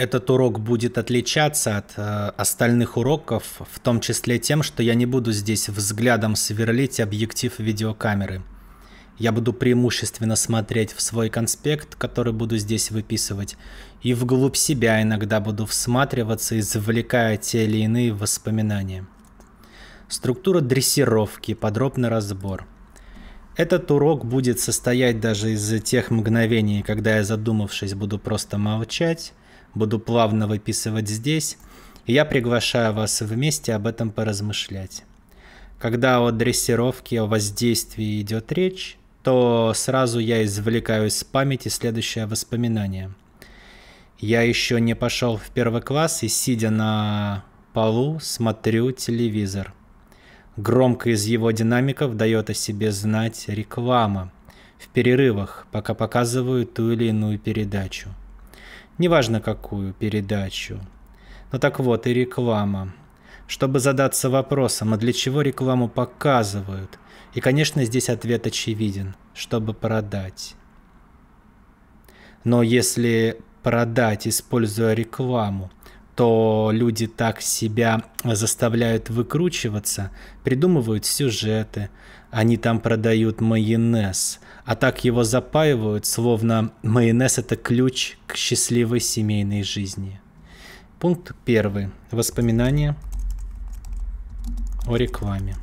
этот урок будет отличаться от э, остальных уроков, в том числе тем, что я не буду здесь взглядом сверлить объектив видеокамеры. Я буду преимущественно смотреть в свой конспект, который буду здесь выписывать, и вглубь себя иногда буду всматриваться, извлекая те или иные воспоминания. Структура дрессировки, подробный разбор. Этот урок будет состоять даже из тех мгновений, когда я задумавшись буду просто молчать, буду плавно выписывать здесь, и я приглашаю вас вместе об этом поразмышлять. Когда о дрессировке, о воздействии идет речь, то сразу я извлекаю из памяти следующее воспоминание. Я еще не пошел в первый класс и, сидя на полу, смотрю телевизор. Громко из его динамиков дает о себе знать реклама в перерывах, пока показывают ту или иную передачу неважно какую передачу. Ну так вот и реклама. Чтобы задаться вопросом, а для чего рекламу показывают? И, конечно, здесь ответ очевиден, чтобы продать. Но если продать, используя рекламу, то люди так себя заставляют выкручиваться, придумывают сюжеты, они там продают майонез, а так его запаивают, словно майонез – это ключ к счастливой семейной жизни. Пункт первый. Воспоминания о рекламе.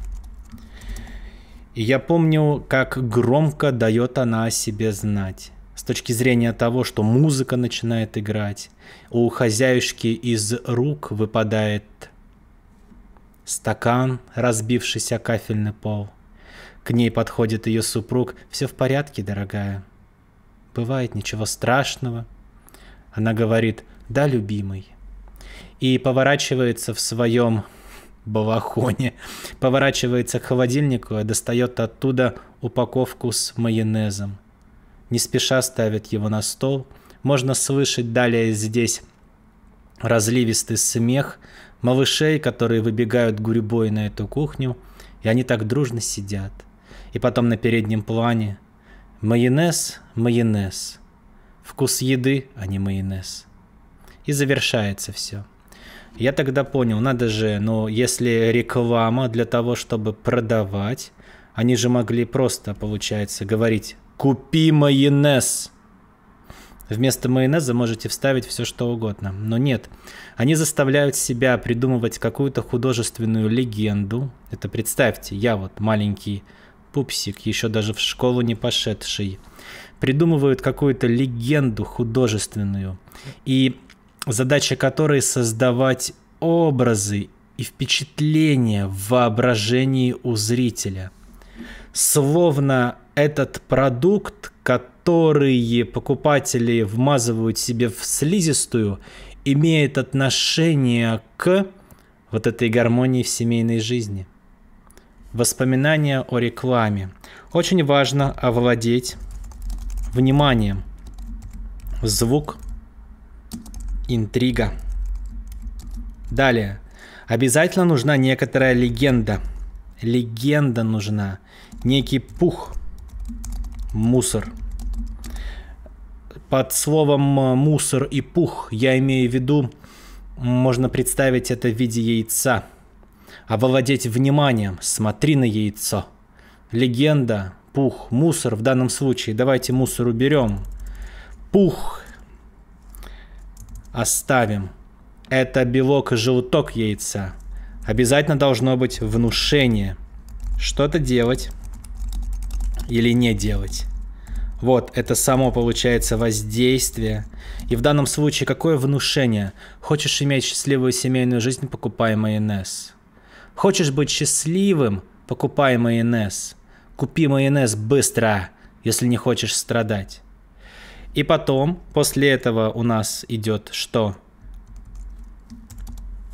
И я помню, как громко дает она о себе знать. С точки зрения того, что музыка начинает играть, у хозяюшки из рук выпадает стакан, разбившийся кафельный пол. К ней подходит ее супруг. «Все в порядке, дорогая?» «Бывает ничего страшного». Она говорит «Да, любимый». И поворачивается в своем балахоне, поворачивается к холодильнику и достает оттуда упаковку с майонезом. Не спеша ставит его на стол. Можно слышать далее здесь разливистый смех малышей, которые выбегают гурьбой на эту кухню, и они так дружно сидят и потом на переднем плане. Майонез, майонез. Вкус еды, а не майонез. И завершается все. Я тогда понял, надо же, ну, если реклама для того, чтобы продавать, они же могли просто, получается, говорить «Купи майонез!» Вместо майонеза можете вставить все, что угодно. Но нет, они заставляют себя придумывать какую-то художественную легенду. Это представьте, я вот маленький пупсик, еще даже в школу не пошедший, придумывают какую-то легенду художественную, и задача которой создавать образы и впечатления в воображении у зрителя. Словно этот продукт, которые покупатели вмазывают себе в слизистую, имеет отношение к вот этой гармонии в семейной жизни – Воспоминания о рекламе. Очень важно овладеть вниманием. Звук. Интрига. Далее. Обязательно нужна некоторая легенда. Легенда нужна. Некий пух. Мусор. Под словом э, мусор и пух я имею в виду, можно представить это в виде яйца – овладеть вниманием. Смотри на яйцо. Легенда, пух, мусор в данном случае. Давайте мусор уберем. Пух оставим. Это белок и желток яйца. Обязательно должно быть внушение. Что-то делать или не делать. Вот, это само получается воздействие. И в данном случае какое внушение? Хочешь иметь счастливую семейную жизнь, покупай майонез. Хочешь быть счастливым? Покупай майонез. Купи майонез быстро, если не хочешь страдать. И потом, после этого у нас идет что?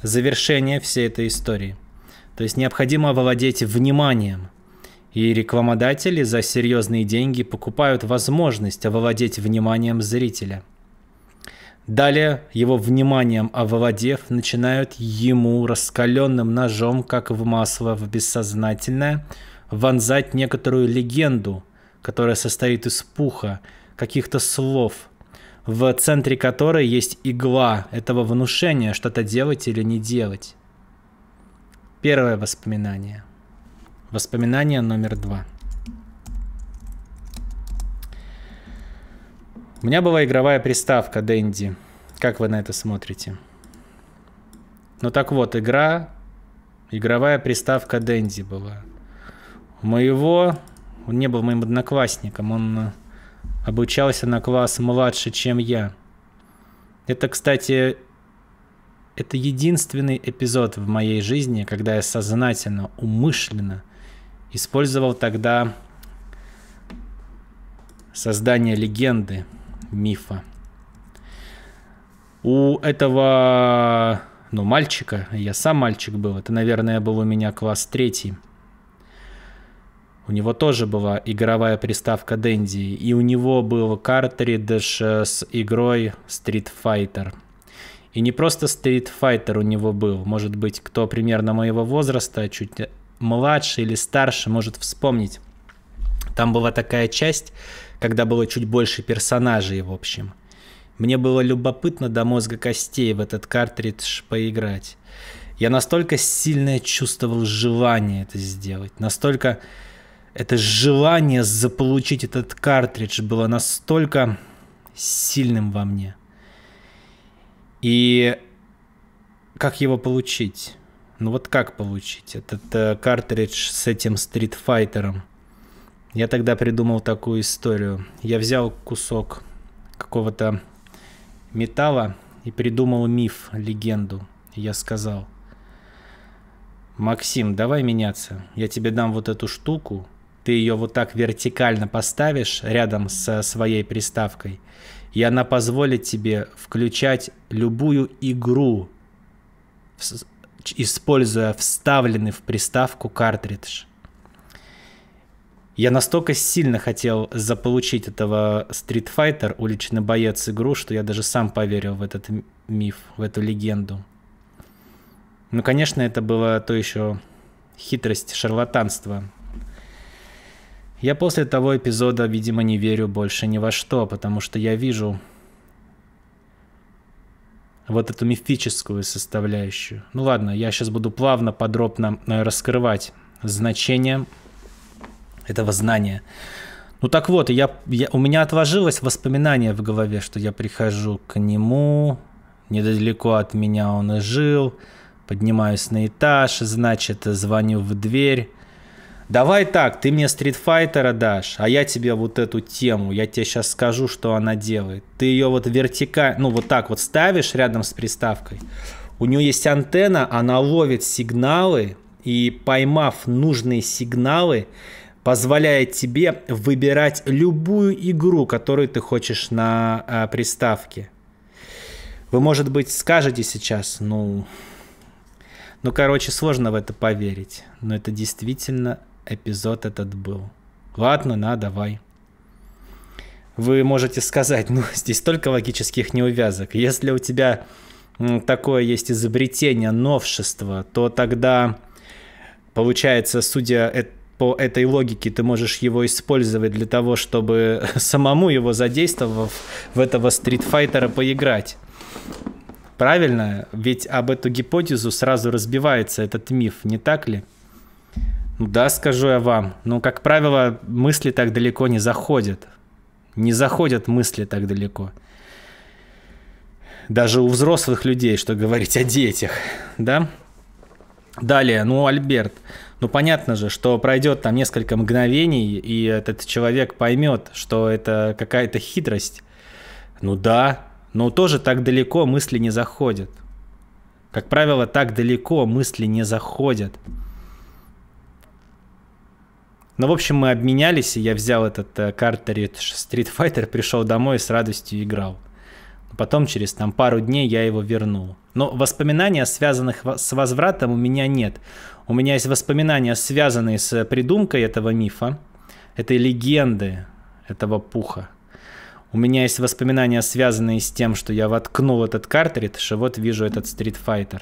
Завершение всей этой истории. То есть необходимо владеть вниманием. И рекламодатели за серьезные деньги покупают возможность овладеть вниманием зрителя – Далее его вниманием овладев, начинают ему раскаленным ножом, как в масло, в бессознательное, вонзать некоторую легенду, которая состоит из пуха, каких-то слов, в центре которой есть игла этого внушения, что-то делать или не делать. Первое воспоминание. Воспоминание номер два. У меня была игровая приставка Дэнди. Как вы на это смотрите? Ну так вот, игра... Игровая приставка Дэнди была. У моего... Он не был моим одноклассником. Он э, обучался на класс младше, чем я. Это, кстати, это единственный эпизод в моей жизни, когда я сознательно, умышленно использовал тогда создание легенды мифа. У этого, ну, мальчика, я сам мальчик был, это, наверное, был у меня класс третий. У него тоже была игровая приставка Дэнди, и у него был картридж э, с игрой Street Fighter. И не просто Street Fighter у него был, может быть, кто примерно моего возраста, чуть э, младше или старше, может вспомнить. Там была такая часть, когда было чуть больше персонажей, в общем. Мне было любопытно до мозга костей в этот картридж поиграть. Я настолько сильно чувствовал желание это сделать, настолько это желание заполучить этот картридж было настолько сильным во мне. И как его получить? Ну вот как получить этот э, картридж с этим стритфайтером? Я тогда придумал такую историю. Я взял кусок какого-то металла и придумал миф, легенду. Я сказал, Максим, давай меняться. Я тебе дам вот эту штуку, ты ее вот так вертикально поставишь рядом со своей приставкой, и она позволит тебе включать любую игру, используя вставленный в приставку картридж. Я настолько сильно хотел заполучить этого Street Fighter, уличный боец игру, что я даже сам поверил в этот миф, в эту легенду. Ну, конечно, это было то еще хитрость, шарлатанство. Я после того эпизода, видимо, не верю больше ни во что, потому что я вижу вот эту мифическую составляющую. Ну ладно, я сейчас буду плавно, подробно э, раскрывать значение этого знания. Ну так вот, я, я, у меня отложилось воспоминание в голове, что я прихожу к нему, недалеко от меня он и жил, поднимаюсь на этаж, значит, звоню в дверь. Давай так, ты мне стритфайтера дашь, а я тебе вот эту тему, я тебе сейчас скажу, что она делает. Ты ее вот вертикально, ну вот так вот ставишь рядом с приставкой. У нее есть антенна, она ловит сигналы, и поймав нужные сигналы, позволяет тебе выбирать любую игру, которую ты хочешь на э, приставке. Вы, может быть, скажете сейчас, ну, ну, короче, сложно в это поверить, но это действительно эпизод этот был. Ладно, на, давай. Вы можете сказать, ну, здесь столько логических неувязок. Если у тебя такое есть изобретение, новшество, то тогда, получается, судя по этой логике ты можешь его использовать для того, чтобы самому его задействовав в этого стритфайтера поиграть. Правильно? Ведь об эту гипотезу сразу разбивается этот миф, не так ли? Ну да, скажу я вам. Но, как правило, мысли так далеко не заходят. Не заходят мысли так далеко. Даже у взрослых людей, что говорить о детях, да? Далее, ну, Альберт. Ну, понятно же, что пройдет там несколько мгновений, и этот человек поймет, что это какая-то хитрость. Ну да, но тоже так далеко мысли не заходят. Как правило, так далеко мысли не заходят. Ну, в общем, мы обменялись, и я взял этот э, картеридж Street Fighter, пришел домой и с радостью играл. Потом через там пару дней я его вернул. Но воспоминания, связанных с возвратом, у меня нет. У меня есть воспоминания, связанные с придумкой этого мифа, этой легенды, этого пуха. У меня есть воспоминания, связанные с тем, что я воткнул этот картридж, и вот вижу этот Street Fighter.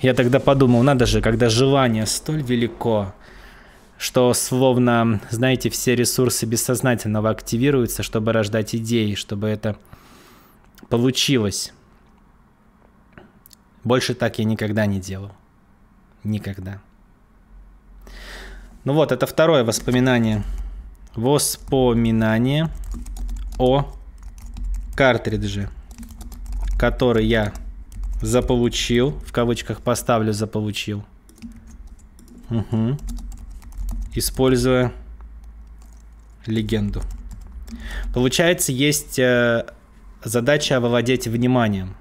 Я тогда подумал, надо же, когда желание столь велико, что словно, знаете, все ресурсы бессознательного активируются, чтобы рождать идеи, чтобы это получилось. Больше так я никогда не делал никогда. Ну вот, это второе воспоминание. Воспоминание о картридже, который я заполучил, в кавычках поставлю заполучил, угу. используя легенду. Получается, есть э, задача овладеть вниманием.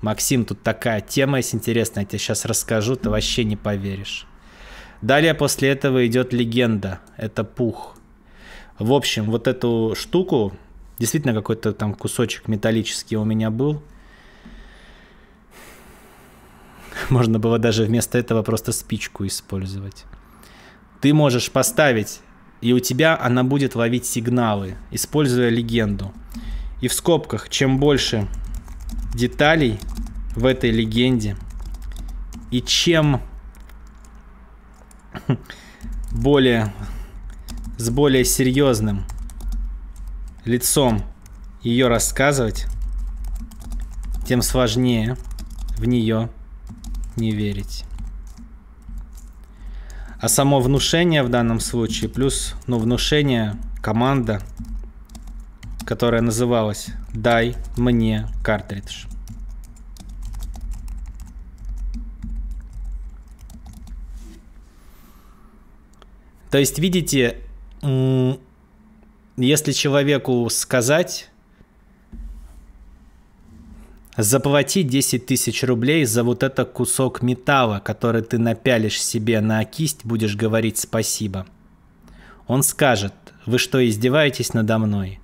Максим, тут такая тема есть интересная, я тебе сейчас расскажу, ты вообще не поверишь. Далее после этого идет легенда, это пух. В общем, вот эту штуку, действительно какой-то там кусочек металлический у меня был. Можно было даже вместо этого просто спичку использовать. Ты можешь поставить, и у тебя она будет ловить сигналы, используя легенду. И в скобках, чем больше деталей в этой легенде. И чем более с более серьезным лицом ее рассказывать, тем сложнее в нее не верить. А само внушение в данном случае, плюс, ну, внушение, команда, которая называлась «Дай мне картридж». То есть, видите, если человеку сказать, заплати 10 тысяч рублей за вот этот кусок металла, который ты напялишь себе на кисть, будешь говорить спасибо. Он скажет, вы что, издеваетесь надо мной?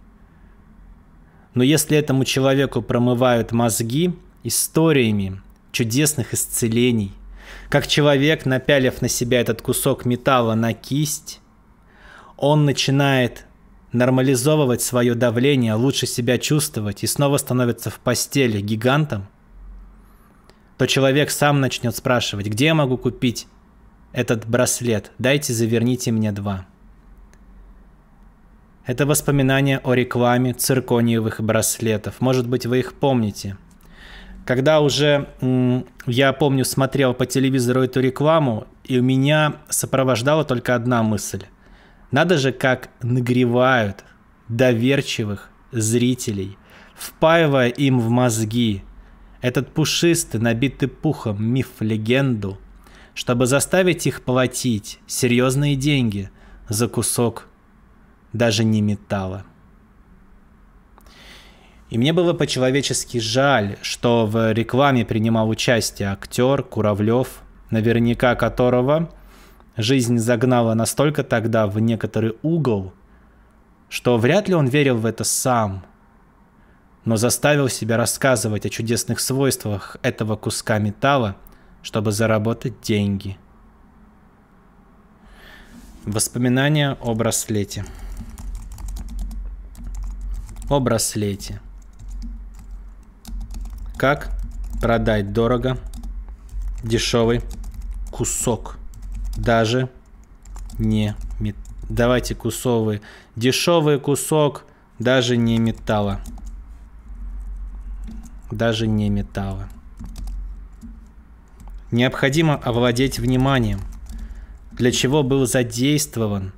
Но если этому человеку промывают мозги историями чудесных исцелений, как человек, напялив на себя этот кусок металла на кисть, он начинает нормализовывать свое давление, лучше себя чувствовать и снова становится в постели гигантом, то человек сам начнет спрашивать, где я могу купить этот браслет, дайте заверните мне два. Это воспоминания о рекламе циркониевых браслетов. Может быть, вы их помните. Когда уже, я помню, смотрел по телевизору эту рекламу, и у меня сопровождала только одна мысль. Надо же, как нагревают доверчивых зрителей, впаивая им в мозги этот пушистый, набитый пухом миф-легенду, чтобы заставить их платить серьезные деньги за кусок даже не металла. И мне было по-человечески жаль, что в рекламе принимал участие актер Куравлев, наверняка которого жизнь загнала настолько тогда в некоторый угол, что вряд ли он верил в это сам, но заставил себя рассказывать о чудесных свойствах этого куска металла, чтобы заработать деньги. Воспоминания о браслете о браслете. Как продать дорого дешевый кусок, даже не металла. Давайте кусовый, дешевый кусок, даже не металла. Даже не металла. Необходимо овладеть вниманием. Для чего был задействован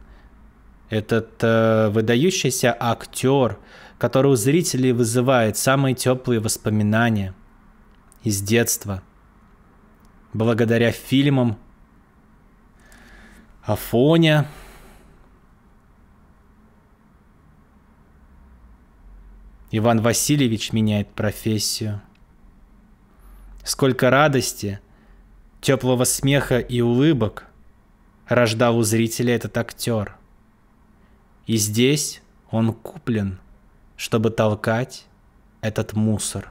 этот э, выдающийся актер – который у зрителей вызывает самые теплые воспоминания из детства. Благодаря фильмам Афоня, Иван Васильевич меняет профессию. Сколько радости, теплого смеха и улыбок рождал у зрителя этот актер. И здесь он куплен – чтобы толкать этот мусор.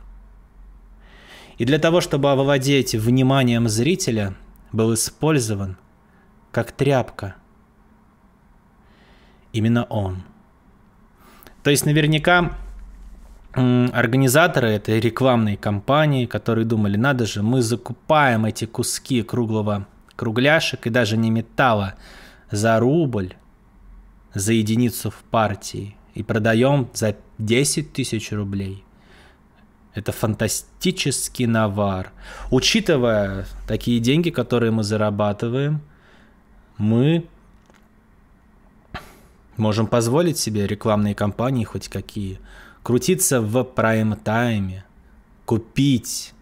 И для того, чтобы овладеть вниманием зрителя, был использован как тряпка. Именно он. То есть наверняка организаторы этой рекламной кампании, которые думали, надо же, мы закупаем эти куски круглого кругляшек и даже не металла за рубль, за единицу в партии – и продаем за 10 тысяч рублей. Это фантастический навар. Учитывая такие деньги, которые мы зарабатываем, мы можем позволить себе рекламные кампании хоть какие, крутиться в прайм-тайме, купить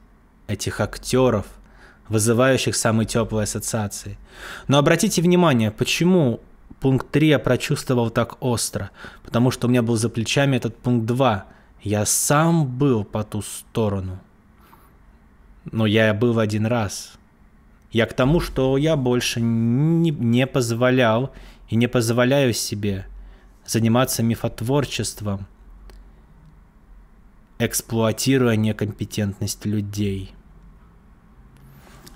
этих актеров, вызывающих самые теплые ассоциации. Но обратите внимание, почему Пункт 3 я прочувствовал так остро, потому что у меня был за плечами этот пункт 2. Я сам был по ту сторону. Но я был один раз. Я к тому, что я больше не, не позволял и не позволяю себе заниматься мифотворчеством, эксплуатируя некомпетентность людей.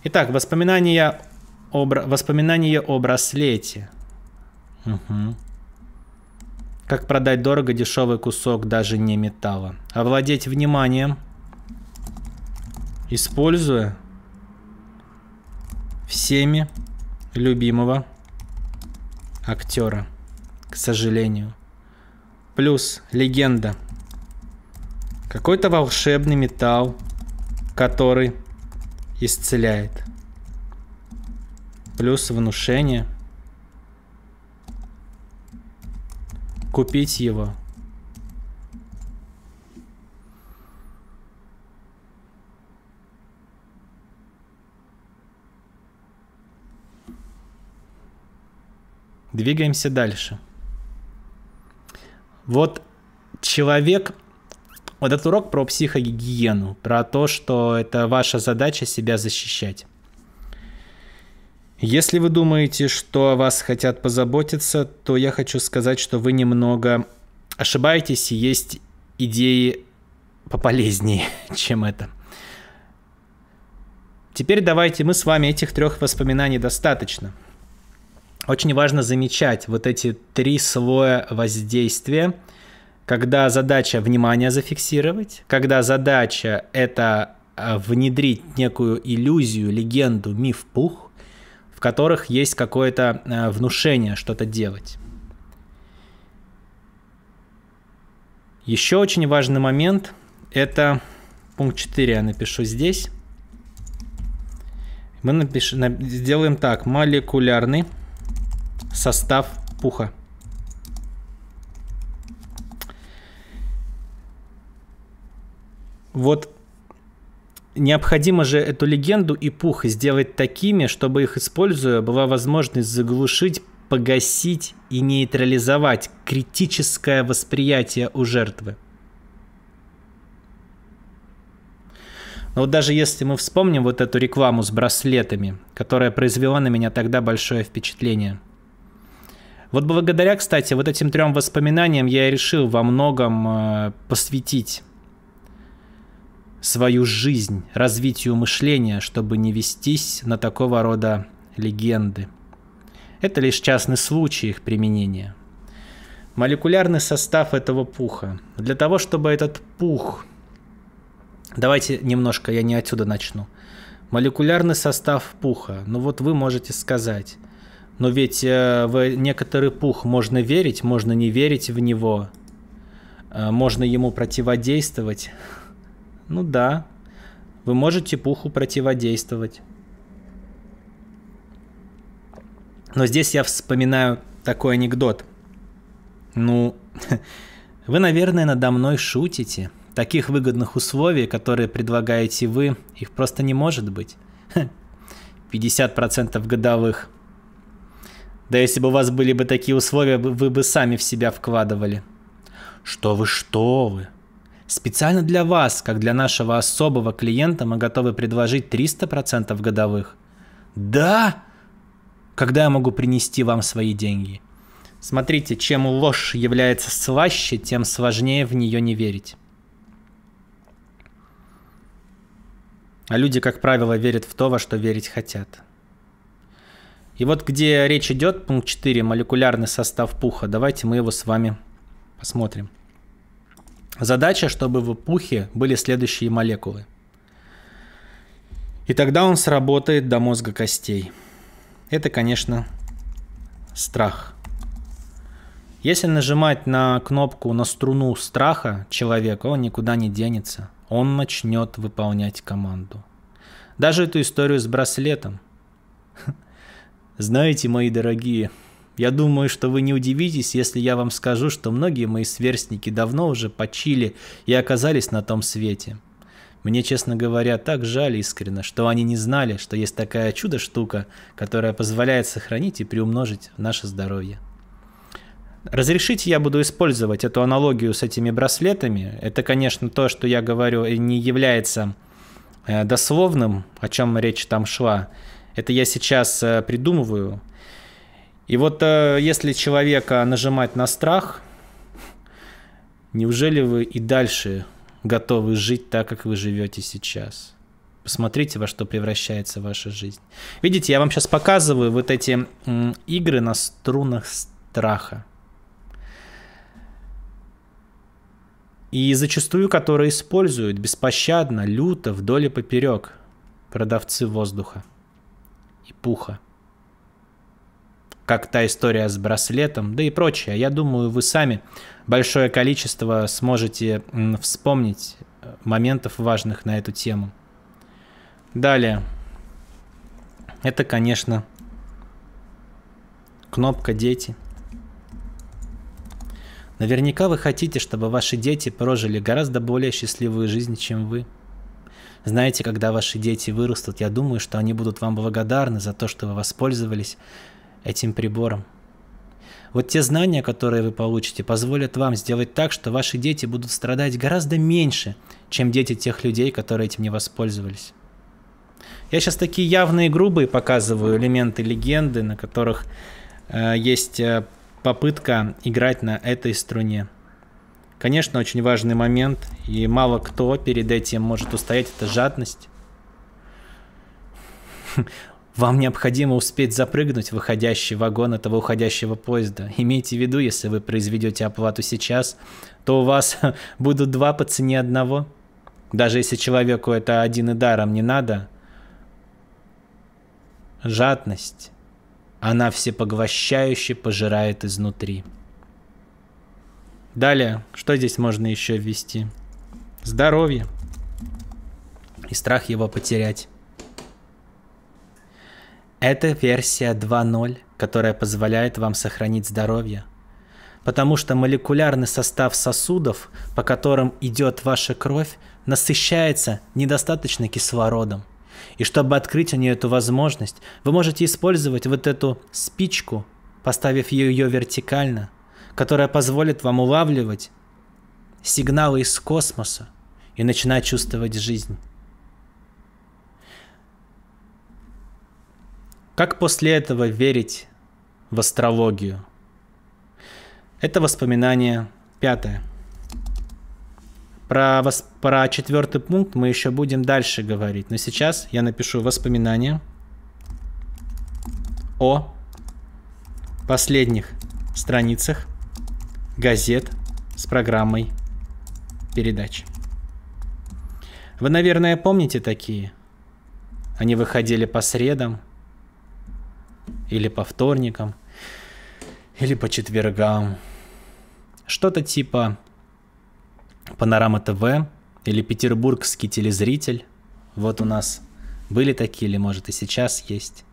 Итак, воспоминания о, воспоминания о браслете – Угу. Как продать дорого дешевый кусок даже не металла. Овладеть вниманием. Используя всеми любимого актера, к сожалению. Плюс легенда. Какой-то волшебный металл, который исцеляет. Плюс внушение – купить его. Двигаемся дальше. Вот человек... Вот этот урок про психогигиену, про то, что это ваша задача себя защищать. Если вы думаете, что о вас хотят позаботиться, то я хочу сказать, что вы немного ошибаетесь, и есть идеи пополезнее, чем это. Теперь давайте мы с вами этих трех воспоминаний достаточно. Очень важно замечать вот эти три слоя воздействия, когда задача внимание зафиксировать, когда задача это э, внедрить некую иллюзию, легенду, миф, пух, в которых есть какое-то э, внушение что-то делать. Еще очень важный момент – это пункт 4 я напишу здесь. Мы напиш... сделаем так, молекулярный состав пуха. Вот Необходимо же эту легенду и пух сделать такими, чтобы их используя была возможность заглушить, погасить и нейтрализовать критическое восприятие у жертвы. Но вот даже если мы вспомним вот эту рекламу с браслетами, которая произвела на меня тогда большое впечатление. Вот благодаря, кстати, вот этим трем воспоминаниям я и решил во многом э, посвятить свою жизнь развитию мышления, чтобы не вестись на такого рода легенды. Это лишь частный случай их применения. Молекулярный состав этого пуха. Для того, чтобы этот пух... Давайте немножко, я не отсюда начну. Молекулярный состав пуха. Ну вот вы можете сказать. Но «Ну ведь э, в некоторый пух можно верить, можно не верить в него. Э, можно ему противодействовать. Ну да. Вы можете пуху противодействовать. Но здесь я вспоминаю такой анекдот. Ну, вы, наверное, надо мной шутите. Таких выгодных условий, которые предлагаете вы, их просто не может быть. 50% годовых. Да если бы у вас были бы такие условия, вы бы сами в себя вкладывали. Что вы, что вы? Специально для вас, как для нашего особого клиента, мы готовы предложить 300% годовых. Да? Когда я могу принести вам свои деньги? Смотрите, чем ложь является слаще, тем сложнее в нее не верить. А люди, как правило, верят в то, во что верить хотят. И вот где речь идет, пункт 4, молекулярный состав пуха, давайте мы его с вами посмотрим. Задача, чтобы в пухе были следующие молекулы. И тогда он сработает до мозга костей. Это, конечно, страх. Если нажимать на кнопку, на струну страха человека, он никуда не денется. Он начнет выполнять команду. Даже эту историю с браслетом. Знаете, мои дорогие, я думаю, что вы не удивитесь, если я вам скажу, что многие мои сверстники давно уже почили и оказались на том свете. Мне, честно говоря, так жаль искренно, что они не знали, что есть такая чудо-штука, которая позволяет сохранить и приумножить наше здоровье. Разрешите, я буду использовать эту аналогию с этими браслетами. Это, конечно, то, что я говорю, не является э, дословным, о чем речь там шла. Это я сейчас э, придумываю – и вот э, если человека нажимать на страх, неужели вы и дальше готовы жить так, как вы живете сейчас? Посмотрите, во что превращается ваша жизнь. Видите, я вам сейчас показываю вот эти игры на струнах страха. И зачастую, которые используют беспощадно, люто, вдоль и поперек продавцы воздуха и пуха как та история с браслетом, да и прочее. Я думаю, вы сами большое количество сможете вспомнить э, моментов важных на эту тему. Далее. Это, конечно, кнопка «Дети». Наверняка вы хотите, чтобы ваши дети прожили гораздо более счастливую жизнь, чем вы. Знаете, когда ваши дети вырастут, я думаю, что они будут вам благодарны за то, что вы воспользовались этим прибором. Вот те знания, которые вы получите, позволят вам сделать так, что ваши дети будут страдать гораздо меньше, чем дети тех людей, которые этим не воспользовались. Я сейчас такие явные грубые показываю элементы легенды, на которых э, есть э, попытка играть на этой струне. Конечно, очень важный момент, и мало кто перед этим может устоять, это жадность вам необходимо успеть запрыгнуть в выходящий вагон этого уходящего поезда. Имейте в виду, если вы произведете оплату сейчас, то у вас будут два по цене одного. Даже если человеку это один и даром не надо. Жадность. Она всепоглощающе пожирает изнутри. Далее, что здесь можно еще ввести? Здоровье. И страх его потерять. Это версия 2.0, которая позволяет вам сохранить здоровье. Потому что молекулярный состав сосудов, по которым идет ваша кровь, насыщается недостаточно кислородом. И чтобы открыть у нее эту возможность, вы можете использовать вот эту спичку, поставив ее вертикально, которая позволит вам улавливать сигналы из космоса и начинать чувствовать жизнь. Как после этого верить в астрологию? Это воспоминание пятое. Про, восп... про четвертый пункт мы еще будем дальше говорить, но сейчас я напишу воспоминание о последних страницах газет с программой передач. Вы, наверное, помните такие. Они выходили по средам, или по вторникам, или по четвергам. Что-то типа Панорама ТВ или Петербургский телезритель. Вот у нас были такие, или может и сейчас есть.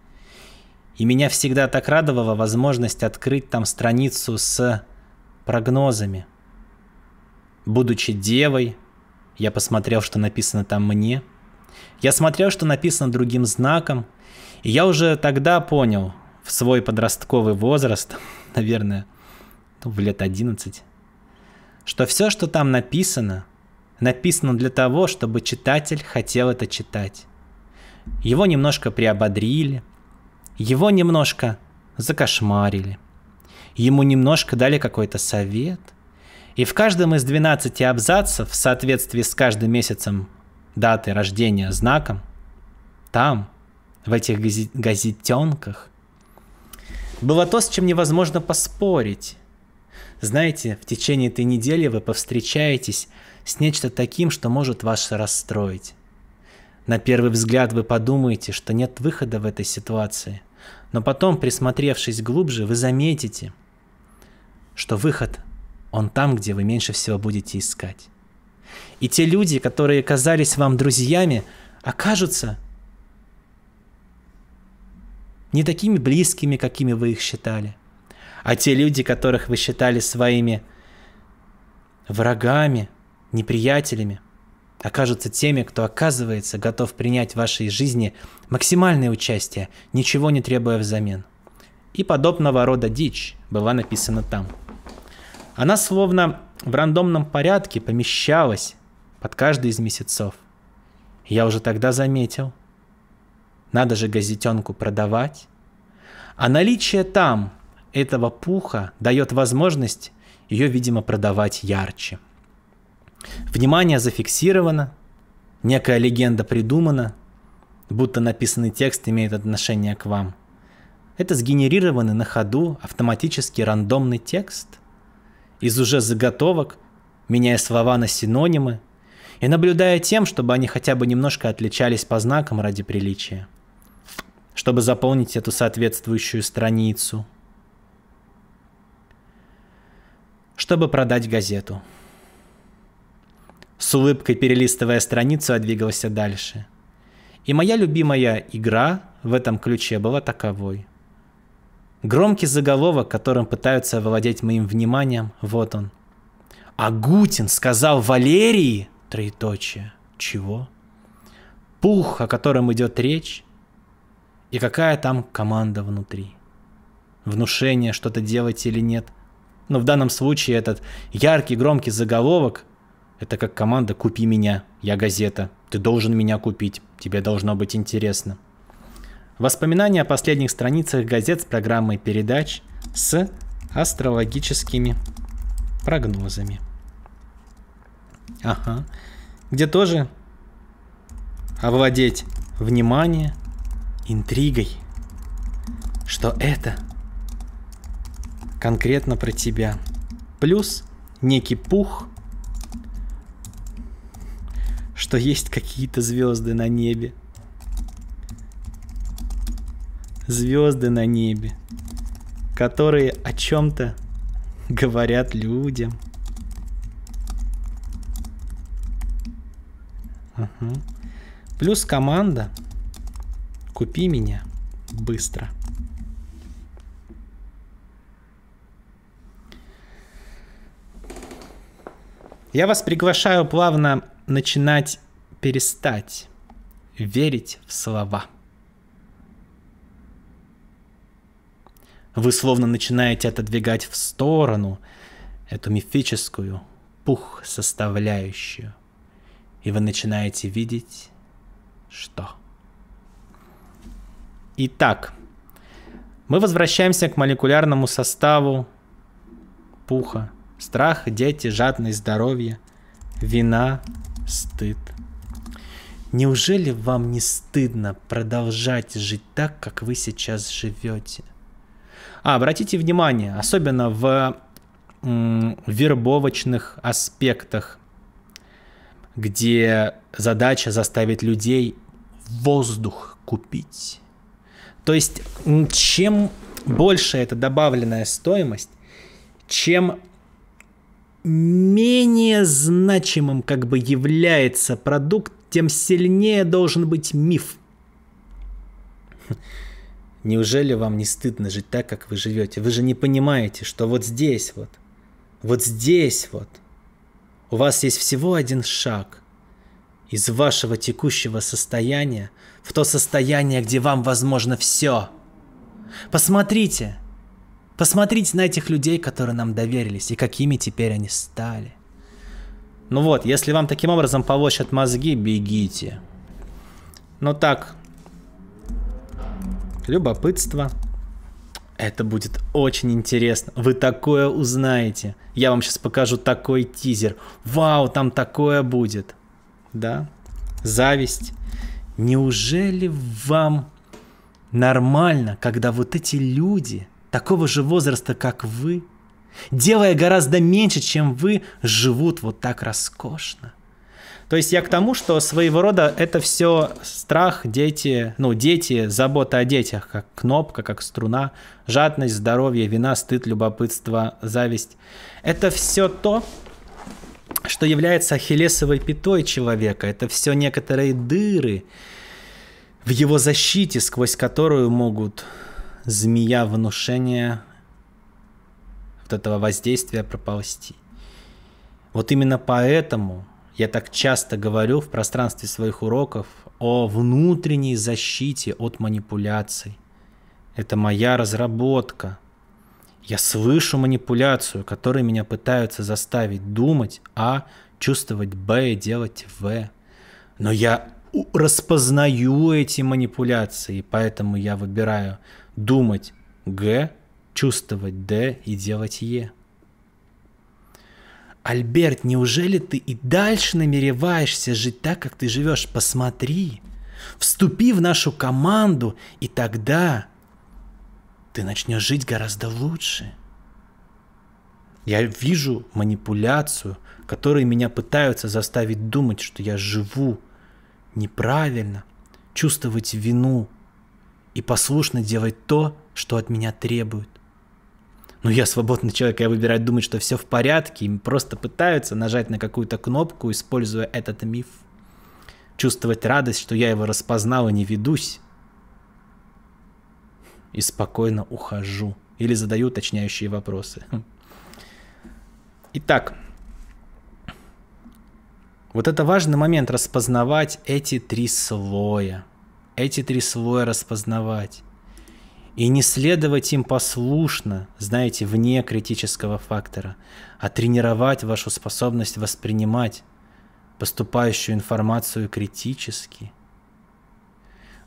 И меня всегда так радовала возможность открыть там страницу с прогнозами. Будучи девой, я посмотрел, что написано там мне. Я смотрел, что написано другим знаком. И я уже тогда понял, в свой подростковый возраст, наверное, ну, в лет 11, что все, что там написано, написано для того, чтобы читатель хотел это читать. Его немножко приободрили, его немножко закошмарили, ему немножко дали какой-то совет. И в каждом из 12 абзацев, в соответствии с каждым месяцем даты рождения знаком, там, в этих газетенках, было то, с чем невозможно поспорить. Знаете, в течение этой недели вы повстречаетесь с нечто таким, что может вас расстроить. На первый взгляд вы подумаете, что нет выхода в этой ситуации, но потом, присмотревшись глубже, вы заметите, что выход, он там, где вы меньше всего будете искать. И те люди, которые казались вам друзьями, окажутся не такими близкими, какими вы их считали. А те люди, которых вы считали своими врагами, неприятелями, окажутся теми, кто оказывается готов принять в вашей жизни максимальное участие, ничего не требуя взамен. И подобного рода дичь была написана там. Она словно в рандомном порядке помещалась под каждый из месяцев. Я уже тогда заметил – надо же газетенку продавать. А наличие там этого пуха дает возможность ее, видимо, продавать ярче. Внимание зафиксировано, некая легенда придумана, будто написанный текст имеет отношение к вам. Это сгенерированный на ходу автоматически рандомный текст из уже заготовок, меняя слова на синонимы и наблюдая тем, чтобы они хотя бы немножко отличались по знакам ради приличия чтобы заполнить эту соответствующую страницу, чтобы продать газету. С улыбкой перелистывая страницу, я двигался дальше. И моя любимая игра в этом ключе была таковой. Громкий заголовок, которым пытаются овладеть моим вниманием, вот он. Агутин сказал Валерии, троеточие, чего? Пух, о котором идет речь, и какая там команда внутри. Внушение, что-то делать или нет. Но в данном случае этот яркий, громкий заголовок – это как команда «Купи меня, я газета, ты должен меня купить, тебе должно быть интересно». Воспоминания о последних страницах газет с программой передач с астрологическими прогнозами. Ага. Где тоже овладеть внимание – интригой, что это конкретно про тебя. Плюс некий пух, что есть какие-то звезды на небе. Звезды на небе, которые о чем-то говорят людям. Угу. Плюс команда – Купи меня быстро. Я вас приглашаю плавно начинать перестать верить в слова. Вы словно начинаете отодвигать в сторону эту мифическую пух составляющую. И вы начинаете видеть, что... Итак, мы возвращаемся к молекулярному составу пуха. Страх, дети, жадность, здоровье, вина, стыд. Неужели вам не стыдно продолжать жить так, как вы сейчас живете? А, обратите внимание, особенно в вербовочных аспектах, где задача заставить людей воздух купить то есть, чем больше эта добавленная стоимость, чем менее значимым как бы является продукт, тем сильнее должен быть миф. Неужели вам не стыдно жить так, как вы живете? Вы же не понимаете, что вот здесь вот, вот здесь вот, у вас есть всего один шаг из вашего текущего состояния – в то состояние, где вам возможно все. Посмотрите, посмотрите на этих людей, которые нам доверились, и какими теперь они стали. Ну вот, если вам таким образом полощат мозги, бегите. Ну так, любопытство. Это будет очень интересно. Вы такое узнаете. Я вам сейчас покажу такой тизер. Вау, там такое будет. Да? Зависть. Неужели вам нормально, когда вот эти люди такого же возраста, как вы, делая гораздо меньше, чем вы, живут вот так роскошно? То есть я к тому, что своего рода это все страх, дети, ну, дети, забота о детях, как кнопка, как струна, жадность, здоровье, вина, стыд, любопытство, зависть. Это все то, что является ахиллесовой пятой человека. Это все некоторые дыры в его защите, сквозь которую могут змея внушения вот этого воздействия проползти. Вот именно поэтому я так часто говорю в пространстве своих уроков о внутренней защите от манипуляций. Это моя разработка – я слышу манипуляцию, которой меня пытаются заставить думать А, чувствовать Б и делать В. Но я распознаю эти манипуляции, поэтому я выбираю думать Г, чувствовать Д и делать Е. Альберт, неужели ты и дальше намереваешься жить так, как ты живешь? Посмотри, вступи в нашу команду, и тогда ты начнешь жить гораздо лучше. Я вижу манипуляцию, которой меня пытаются заставить думать, что я живу неправильно, чувствовать вину и послушно делать то, что от меня требуют. Но я свободный человек, я выбираю думать, что все в порядке, и просто пытаются нажать на какую-то кнопку, используя этот миф. Чувствовать радость, что я его распознал и не ведусь и спокойно ухожу. Или задаю уточняющие вопросы. Хм. Итак, вот это важный момент распознавать эти три слоя. Эти три слоя распознавать. И не следовать им послушно, знаете, вне критического фактора, а тренировать вашу способность воспринимать поступающую информацию критически –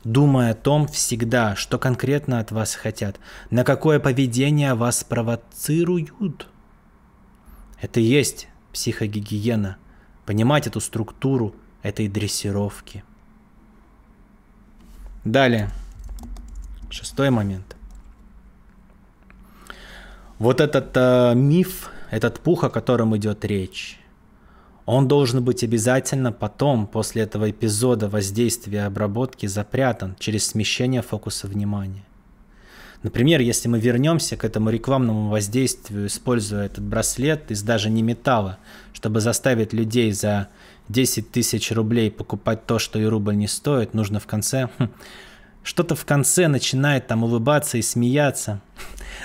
думая о том всегда, что конкретно от вас хотят, на какое поведение вас провоцируют. Это и есть психогигиена. Понимать эту структуру этой дрессировки. Далее. Шестой момент. Вот этот э, миф, этот пух, о котором идет речь, он должен быть обязательно потом, после этого эпизода воздействия обработки, запрятан через смещение фокуса внимания. Например, если мы вернемся к этому рекламному воздействию, используя этот браслет из даже не металла, чтобы заставить людей за 10 тысяч рублей покупать то, что и рубль не стоит, нужно в конце... Хм, что-то в конце начинает там улыбаться и смеяться.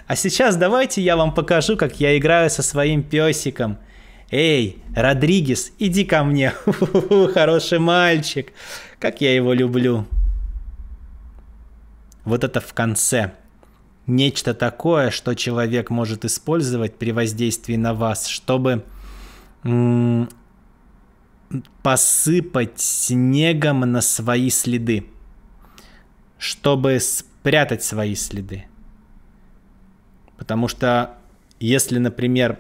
А сейчас давайте я вам покажу, как я играю со своим песиком – «Эй, Родригес, иди ко мне! Хороший мальчик! Как я его люблю!» Вот это в конце. Нечто такое, что человек может использовать при воздействии на вас, чтобы посыпать снегом на свои следы. Чтобы спрятать свои следы. Потому что если, например,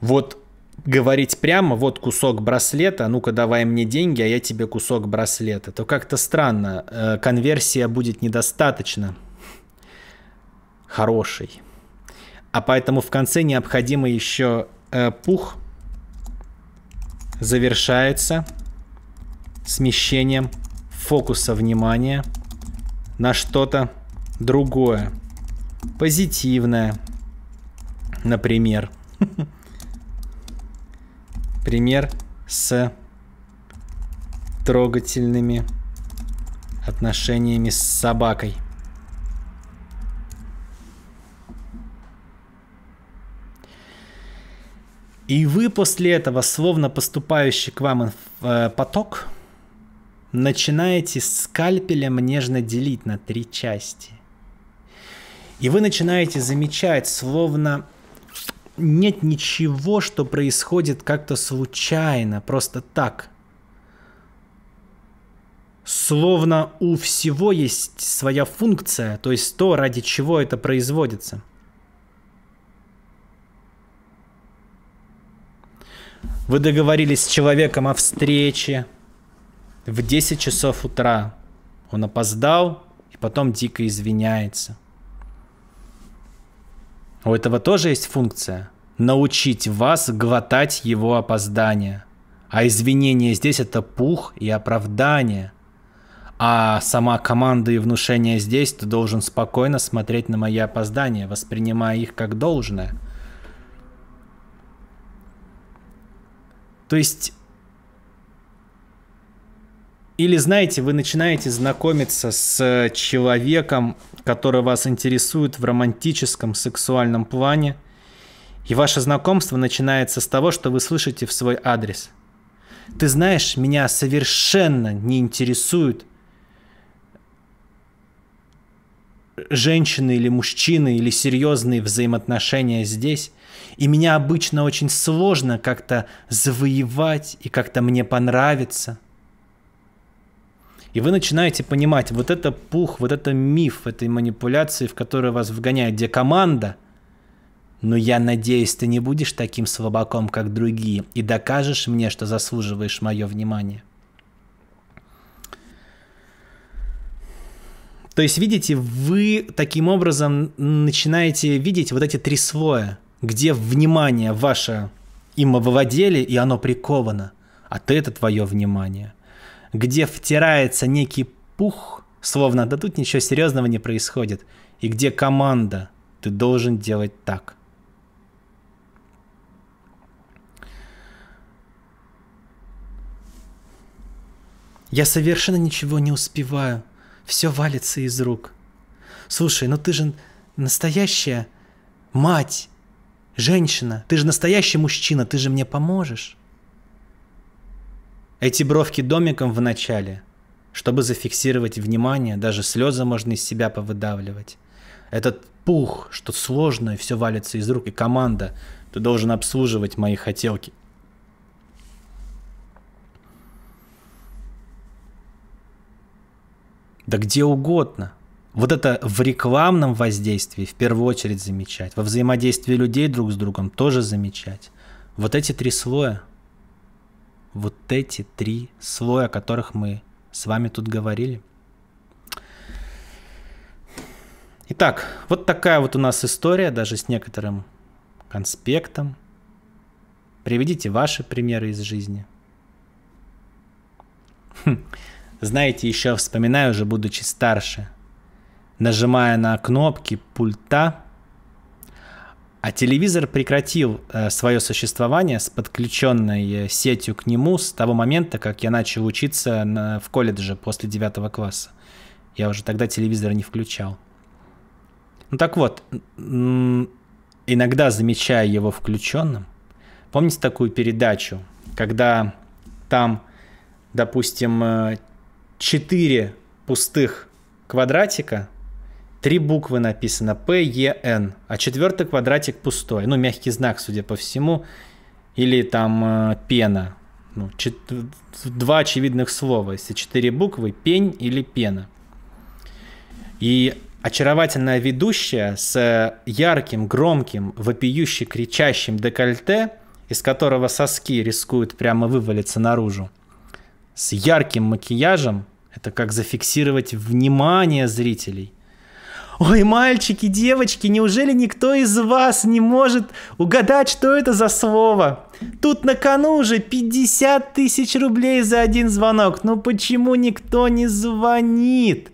вот говорить прямо, вот кусок браслета, ну-ка давай мне деньги, а я тебе кусок браслета, то как-то странно, э, конверсия будет недостаточно хорошей. А поэтому в конце необходимо еще э, пух завершается смещением фокуса внимания на что-то другое, позитивное, например. пример с трогательными отношениями с собакой. И вы после этого, словно поступающий к вам э, поток, начинаете скальпелем нежно делить на три части. И вы начинаете замечать, словно нет ничего, что происходит как-то случайно, просто так. Словно у всего есть своя функция, то есть то, ради чего это производится. Вы договорились с человеком о встрече в 10 часов утра. Он опоздал и потом дико извиняется. У этого тоже есть функция – научить вас глотать его опоздание. А извинения здесь – это пух и оправдание. А сама команда и внушение здесь ты должен спокойно смотреть на мои опоздания, воспринимая их как должное. То есть или, знаете, вы начинаете знакомиться с э, человеком, который вас интересует в романтическом сексуальном плане, и ваше знакомство начинается с того, что вы слышите в свой адрес. Ты знаешь, меня совершенно не интересуют э, женщины или мужчины или серьезные взаимоотношения здесь. И меня обычно очень сложно как-то завоевать и как-то мне понравиться – и вы начинаете понимать, вот это пух, вот это миф этой манипуляции, в которую вас вгоняет, где команда. Но я надеюсь, ты не будешь таким слабаком, как другие, и докажешь мне, что заслуживаешь мое внимание. То есть, видите, вы таким образом начинаете видеть вот эти три слоя, где внимание ваше им овладели, и оно приковано, а ты это твое внимание – где втирается некий пух, словно да тут ничего серьезного не происходит, и где команда, ты должен делать так. Я совершенно ничего не успеваю. Все валится из рук. Слушай, ну ты же настоящая мать, женщина. Ты же настоящий мужчина, ты же мне поможешь. Эти бровки домиком в начале. Чтобы зафиксировать внимание, даже слезы можно из себя повыдавливать. Этот пух, что сложно и все валится из рук, и команда, ты должен обслуживать мои хотелки. Да где угодно. Вот это в рекламном воздействии в первую очередь замечать, во взаимодействии людей друг с другом тоже замечать. Вот эти три слоя – вот эти три слоя, о которых мы с вами тут говорили. Итак, вот такая вот у нас история, даже с некоторым конспектом. Приведите ваши примеры из жизни. Хм. Знаете, еще вспоминаю уже, будучи старше, нажимая на кнопки пульта, а телевизор прекратил э, свое существование с подключенной э, сетью к нему с того момента, как я начал учиться на, в колледже после девятого класса. Я уже тогда телевизор не включал. Ну так вот, иногда замечая его включенным, помните такую передачу, когда там, допустим, э, четыре пустых квадратика – Три буквы написано П, Е, Н, а четвертый квадратик пустой. Ну, мягкий знак, судя по всему. Или там э, пена. Ну, чет... Два очевидных слова, если четыре буквы, пень или пена. И очаровательная ведущая с ярким, громким, вопиюще кричащим декольте, из которого соски рискуют прямо вывалиться наружу, с ярким макияжем, это как зафиксировать внимание зрителей – Ой, мальчики, девочки, неужели никто из вас не может угадать, что это за слово? Тут на кону уже 50 тысяч рублей за один звонок. Ну почему никто не звонит?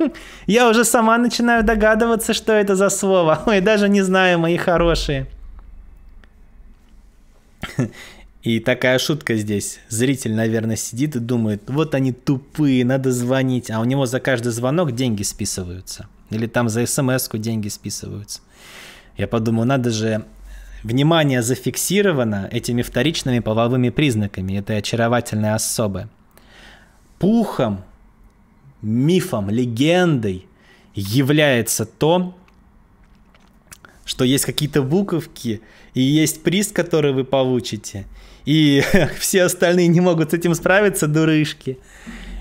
Хм, я уже сама начинаю догадываться, что это за слово. Ой, даже не знаю, мои хорошие. И такая шутка здесь. Зритель, наверное, сидит и думает, вот они тупые, надо звонить. А у него за каждый звонок деньги списываются. Или там за смс деньги списываются. Я подумал, надо же, внимание зафиксировано этими вторичными половыми признаками этой очаровательной особы. Пухом, мифом, легендой является то, что есть какие-то буковки, и есть приз, который вы получите, и все остальные не могут с этим справиться, дурышки.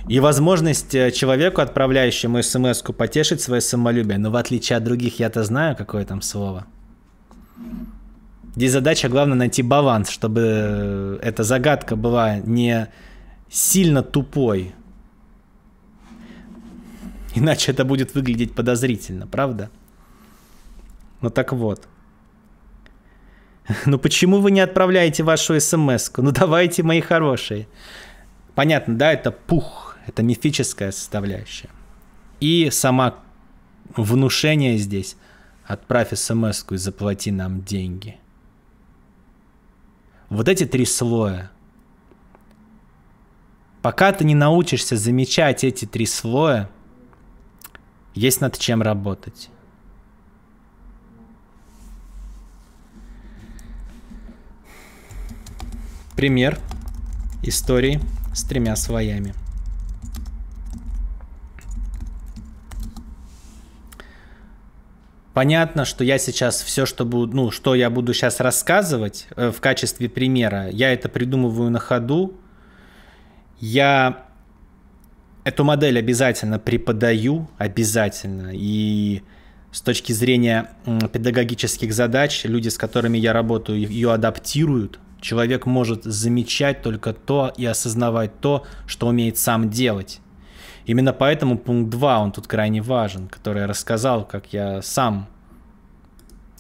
И возможность э, человеку, отправляющему смс потешить свое самолюбие. Но в отличие от других, я-то знаю, какое там слово. Здесь задача, главное, найти баланс, чтобы э, эта загадка была не сильно тупой. Иначе это будет выглядеть подозрительно, правда? Ну так вот. Ну почему вы не отправляете вашу смс -ку? Ну давайте, мои хорошие. Понятно, да, это пух, это мифическая составляющая. И сама внушение здесь «отправь смс и заплати нам деньги». Вот эти три слоя. Пока ты не научишься замечать эти три слоя, есть над чем работать. Пример истории с тремя слоями – Понятно, что я сейчас все, что буду, ну, что я буду сейчас рассказывать э, в качестве примера, я это придумываю на ходу. Я эту модель обязательно преподаю, обязательно. И с точки зрения педагогических задач, люди, с которыми я работаю, ее адаптируют. Человек может замечать только то и осознавать то, что умеет сам делать. Именно поэтому пункт 2, он тут крайне важен, который я рассказал, как я сам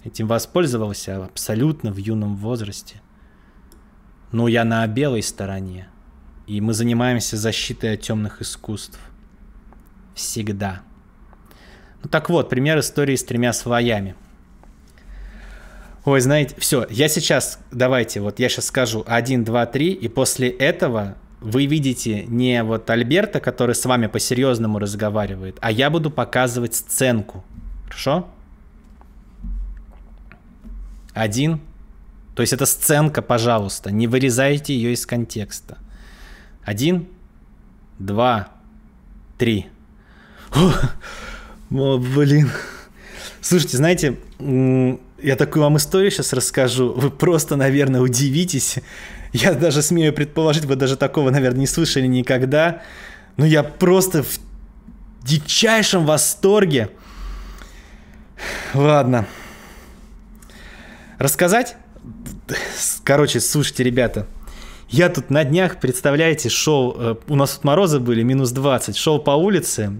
этим воспользовался абсолютно в юном возрасте. Но я на белой стороне, и мы занимаемся защитой от темных искусств. Всегда. Ну так вот, пример истории с тремя слоями. Ой, знаете, все, я сейчас, давайте, вот я сейчас скажу 1, 2, 3, и после этого вы видите не вот Альберта, который с вами по-серьезному разговаривает, а я буду показывать сценку. Хорошо? Один. То есть это сценка, пожалуйста. Не вырезайте ее из контекста. Один, два, три. О, о блин. Слушайте, знаете, я такую вам историю сейчас расскажу. Вы просто, наверное, удивитесь. Я даже смею предположить, вы даже такого, наверное, не слышали никогда. Но я просто в дичайшем восторге. Ладно. Рассказать? Короче, слушайте, ребята. Я тут на днях, представляете, шел... Э, у нас тут морозы были, минус 20. Шел по улице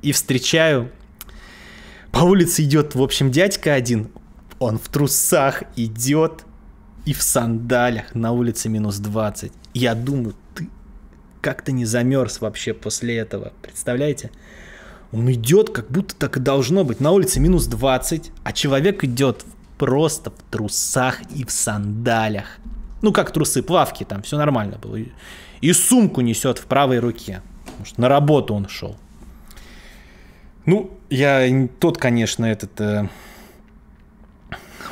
и встречаю... По улице идет, в общем, дядька один. Он в трусах идет и в сандалях на улице минус 20. Я думаю, ты как-то не замерз вообще после этого. Представляете? Он идет, как будто так и должно быть. На улице минус 20, а человек идет просто в трусах и в сандалях. Ну, как трусы, плавки, там все нормально было. И сумку несет в правой руке. Потому что на работу он шел. Ну, я тот, конечно, этот... Э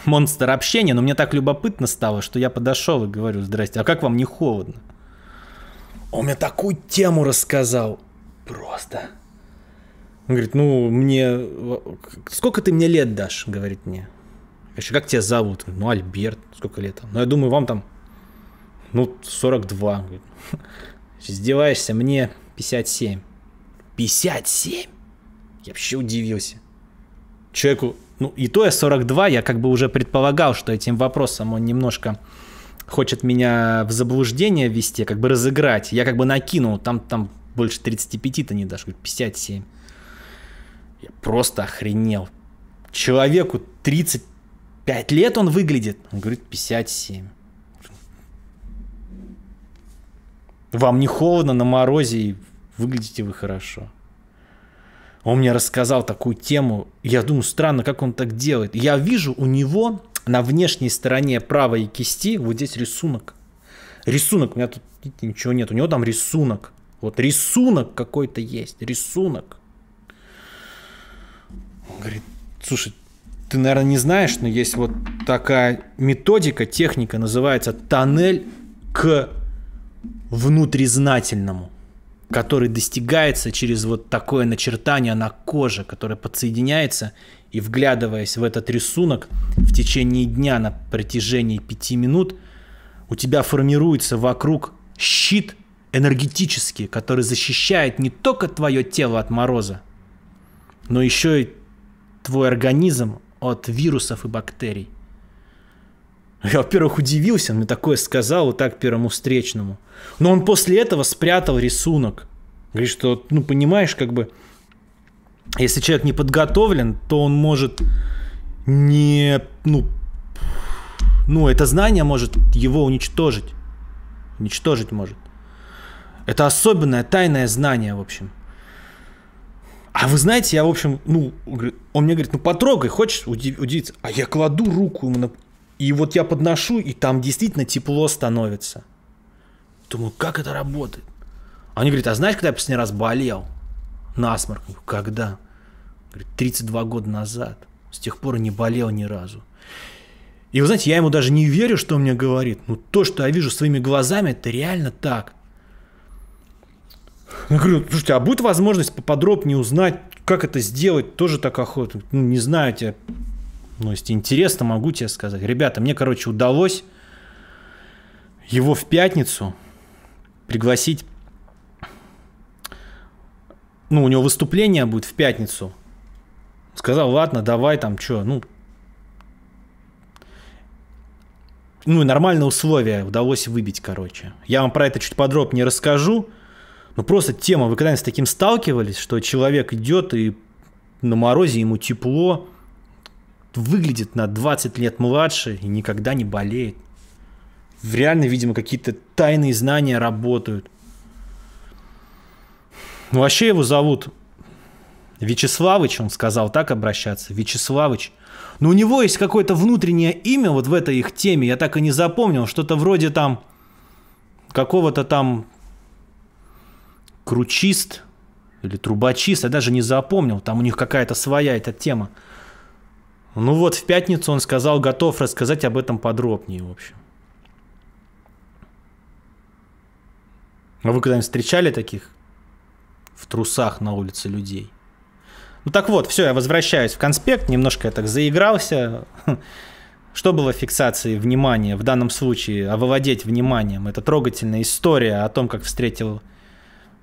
монстр общения, но мне так любопытно стало, что я подошел и говорю, здрасте, а как вам не холодно? Он мне такую тему рассказал. Просто. Он говорит, ну, мне... Сколько ты мне лет дашь? Говорит мне. Еще как тебя зовут? Ну, Альберт. Сколько лет? Ну, я думаю, вам там, ну, 42. Говорит. Издеваешься, мне 57. 57? Я вообще удивился. Человеку ну, и то С-42 я как бы уже предполагал, что этим вопросом он немножко хочет меня в заблуждение ввести, как бы разыграть. Я как бы накинул, там, там больше 35-то не дашь, 57. Я просто охренел. Человеку 35 лет он выглядит, он говорит 57. Вам не холодно на морозе, и выглядите вы хорошо. Он мне рассказал такую тему. Я думаю, странно, как он так делает. Я вижу у него на внешней стороне правой кисти вот здесь рисунок. Рисунок, у меня тут ничего нет. У него там рисунок. Вот рисунок какой-то есть. Рисунок. Он говорит, слушай, ты, наверное, не знаешь, но есть вот такая методика, техника, называется тоннель к внутризнательному который достигается через вот такое начертание на коже, которое подсоединяется, и вглядываясь в этот рисунок в течение дня на протяжении пяти минут, у тебя формируется вокруг щит энергетический, который защищает не только твое тело от мороза, но еще и твой организм от вирусов и бактерий. Я, во-первых, удивился, он мне такое сказал, вот так первому встречному. Но он после этого спрятал рисунок. Говорит, что, ну, понимаешь, как бы, если человек не подготовлен, то он может не, ну, ну, это знание может его уничтожить. Уничтожить может. Это особенное тайное знание, в общем. А вы знаете, я, в общем, ну, он мне говорит, ну потрогай, хочешь удивиться? А я кладу руку ему на... И вот я подношу, и там действительно тепло становится. Думаю, как это работает? Они говорят, а знаешь, когда я последний раз болел? Насморк. Когда? Говорит, 32 года назад. С тех пор не болел ни разу. И вы знаете, я ему даже не верю, что он мне говорит. Ну, то, что я вижу своими глазами, это реально так. Я говорю, слушайте, а будет возможность поподробнее узнать, как это сделать? Тоже так охота. Ну, не знаю, тебя ну, если интересно, могу тебе сказать. Ребята, мне, короче, удалось его в пятницу пригласить. Ну, у него выступление будет в пятницу. Сказал, ладно, давай там, что, ну, ну и нормальные условия удалось выбить, короче. Я вам про это чуть подробнее расскажу. Но просто тема, вы когда-нибудь с таким сталкивались, что человек идет и на морозе ему тепло, выглядит на 20 лет младше и никогда не болеет. Реально, видимо, какие-то тайные знания работают. Ну, вообще его зовут Вячеславыч, он сказал так обращаться, Вячеславыч. Но у него есть какое-то внутреннее имя вот в этой их теме, я так и не запомнил, что-то вроде там какого-то там кручист или трубачист, я даже не запомнил, там у них какая-то своя эта тема. Ну вот, в пятницу он сказал, готов рассказать об этом подробнее, в общем. А вы когда-нибудь встречали таких в трусах на улице людей? Ну так вот, все, я возвращаюсь в конспект, немножко я так заигрался. Что было фиксацией внимания в данном случае, а овладеть вниманием? Это трогательная история о том, как встретил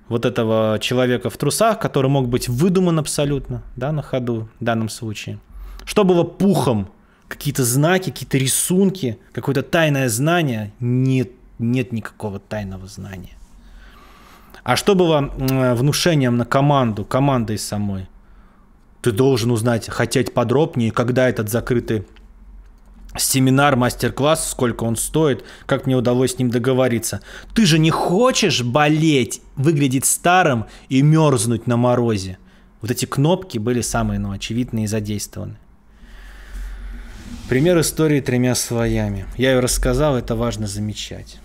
вот этого человека в трусах, который мог быть выдуман абсолютно, да, на ходу в данном случае – что было пухом? Какие-то знаки, какие-то рисунки, какое-то тайное знание? Нет, нет никакого тайного знания. А что было внушением на команду, командой самой? Ты должен узнать, хотеть подробнее, когда этот закрытый семинар, мастер-класс, сколько он стоит, как мне удалось с ним договориться. Ты же не хочешь болеть, выглядеть старым и мерзнуть на морозе. Вот эти кнопки были самые ну, очевидные и задействованы. Пример истории тремя слоями. Я ее рассказал, это важно замечать.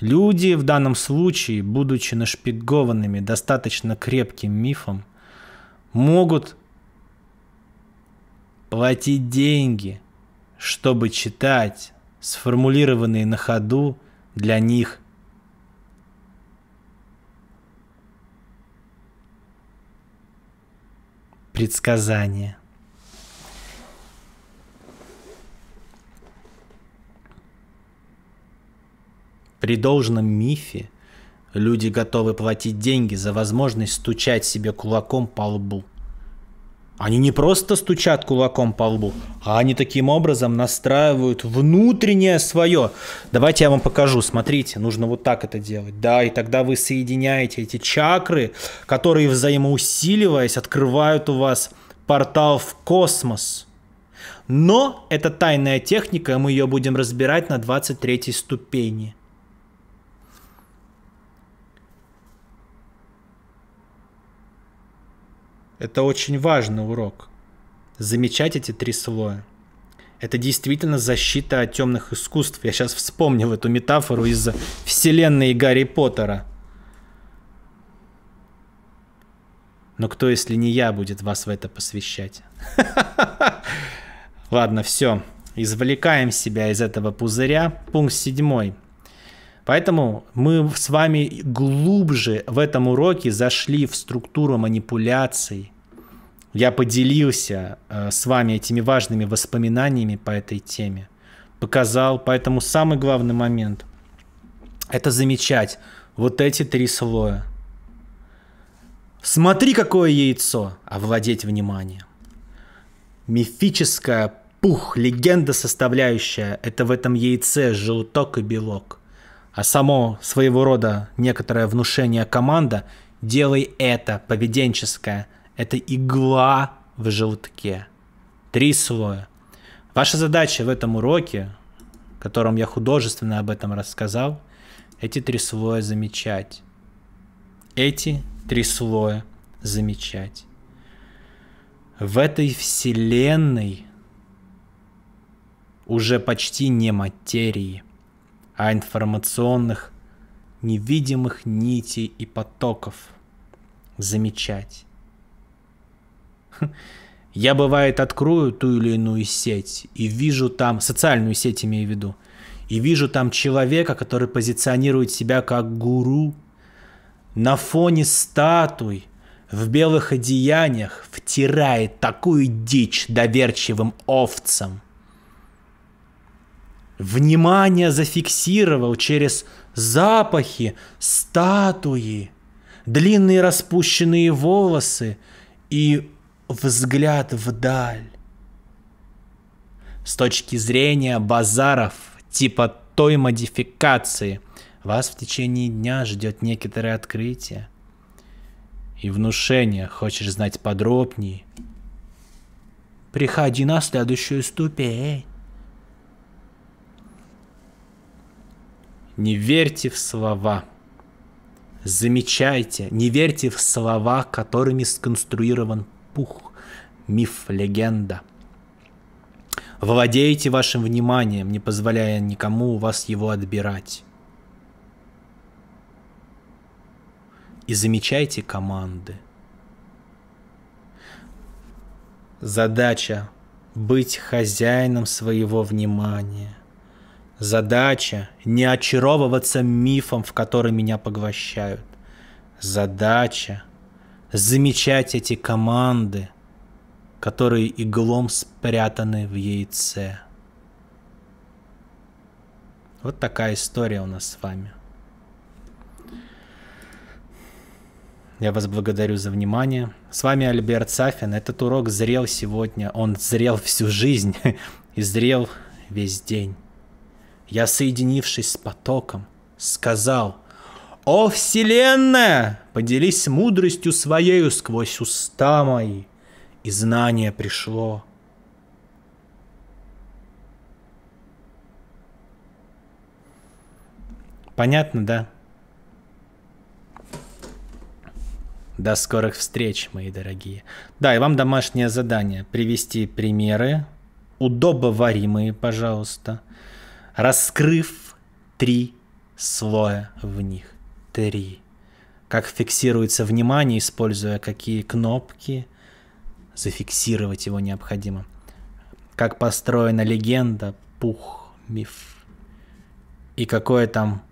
Люди в данном случае, будучи нашпигованными достаточно крепким мифом, могут платить деньги, чтобы читать сформулированные на ходу для них предсказания – При должном мифе люди готовы платить деньги за возможность стучать себе кулаком по лбу. Они не просто стучат кулаком по лбу, а они таким образом настраивают внутреннее свое. Давайте я вам покажу. Смотрите, нужно вот так это делать. Да, и тогда вы соединяете эти чакры, которые взаимоусиливаясь открывают у вас портал в космос. Но это тайная техника, и мы ее будем разбирать на 23 ступени. Это очень важный урок. Замечать эти три слоя. Это действительно защита от темных искусств. Я сейчас вспомнил эту метафору из вселенной Гарри Поттера. Но кто, если не я, будет вас в это посвящать? Ладно, все. Извлекаем себя из этого пузыря. Пункт седьмой. Поэтому мы с вами глубже в этом уроке зашли в структуру манипуляций. Я поделился э, с вами этими важными воспоминаниями по этой теме. Показал, поэтому самый главный момент – это замечать вот эти три слоя. Смотри, какое яйцо! Овладеть вниманием. Мифическая пух, легенда составляющая – это в этом яйце желток и белок а само своего рода некоторое внушение команда «делай это» поведенческое – это игла в желтке. Три слоя. Ваша задача в этом уроке, в котором я художественно об этом рассказал, эти три слоя замечать. Эти три слоя замечать. В этой вселенной уже почти не материи а информационных невидимых нитей и потоков замечать. Я, бывает, открою ту или иную сеть и вижу там, социальную сеть имею в виду, и вижу там человека, который позиционирует себя как гуру на фоне статуй, в белых одеяниях втирает такую дичь доверчивым овцам – Внимание зафиксировал через запахи, статуи, длинные распущенные волосы и взгляд вдаль. С точки зрения базаров типа той модификации вас в течение дня ждет некоторое открытие и внушение. Хочешь знать подробнее? Приходи на следующую ступень. Не верьте в слова. Замечайте, не верьте в слова, которыми сконструирован пух, миф, легенда. Владейте вашим вниманием, не позволяя никому у вас его отбирать. И замечайте команды. Задача быть хозяином своего внимания – Задача не очаровываться мифом, в который меня поглощают. Задача замечать эти команды, которые иглом спрятаны в яйце. Вот такая история у нас с вами. Я вас благодарю за внимание. С вами Альберт Сафин. Этот урок зрел сегодня. Он зрел всю жизнь и зрел весь день. Я, соединившись с потоком, сказал, «О, Вселенная, поделись мудростью своею сквозь уста мои!» И знание пришло. Понятно, да? До скорых встреч, мои дорогие. Да, и вам домашнее задание. Привести примеры. Удобоваримые, пожалуйста раскрыв три слоя в них. Три. Как фиксируется внимание, используя какие кнопки, зафиксировать его необходимо. Как построена легенда, пух, миф. И какое там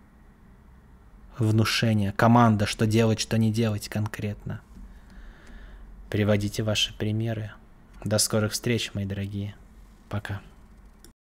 внушение, команда, что делать, что не делать конкретно. Приводите ваши примеры. До скорых встреч, мои дорогие. Пока.